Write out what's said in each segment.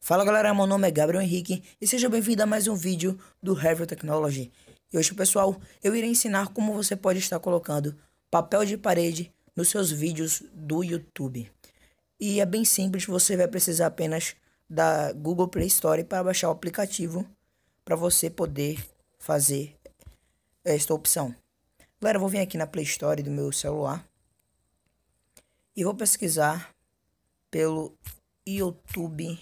Fala galera, meu nome é Gabriel Henrique e seja bem-vindo a mais um vídeo do Harvard Technology. E hoje, pessoal, eu irei ensinar como você pode estar colocando papel de parede nos seus vídeos do YouTube. E é bem simples, você vai precisar apenas da Google Play Store para baixar o aplicativo para você poder fazer esta opção. Galera, eu vou vir aqui na Play Store do meu celular e vou pesquisar pelo YouTube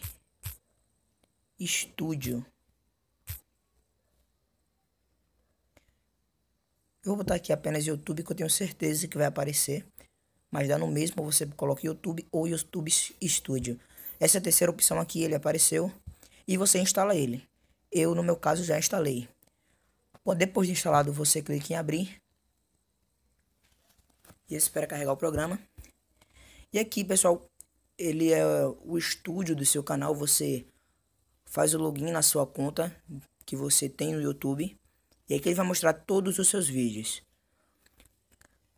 Studio. Eu vou botar aqui apenas YouTube, que eu tenho certeza que vai aparecer. Mas dá no mesmo, você coloca YouTube ou YouTube Studio. Essa é terceira opção aqui, ele apareceu. E você instala ele. Eu, no meu caso, já instalei. Bom, depois de instalado, você clica em abrir. E espera carregar o programa. E aqui, pessoal, ele é o estúdio do seu canal. Você faz o login na sua conta que você tem no YouTube. E aqui ele vai mostrar todos os seus vídeos.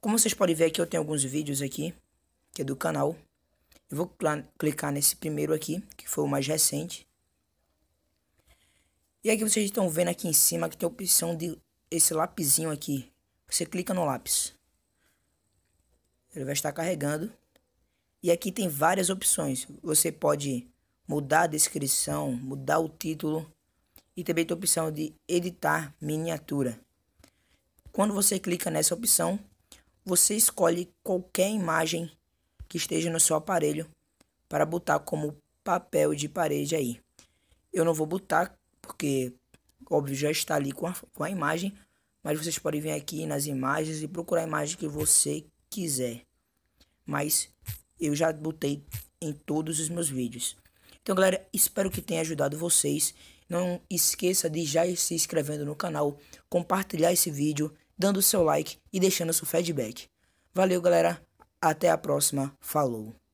Como vocês podem ver aqui, eu tenho alguns vídeos aqui, que é do canal. Eu vou clicar nesse primeiro aqui, que foi o mais recente. E aqui vocês estão vendo aqui em cima que tem a opção de esse lapizinho aqui. Você clica no lápis. Ele vai estar carregando. E aqui tem várias opções. Você pode mudar a descrição, mudar o título, e também tem a opção de editar miniatura. Quando você clica nessa opção, você escolhe qualquer imagem que esteja no seu aparelho para botar como papel de parede aí. Eu não vou botar porque, óbvio, já está ali com a, com a imagem, mas vocês podem vir aqui nas imagens e procurar a imagem que você quiser. Mas eu já botei em todos os meus vídeos. Então, galera, espero que tenha ajudado vocês não esqueça de já ir se inscrevendo no canal, compartilhar esse vídeo, dando seu like e deixando seu feedback. Valeu, galera. Até a próxima. Falou.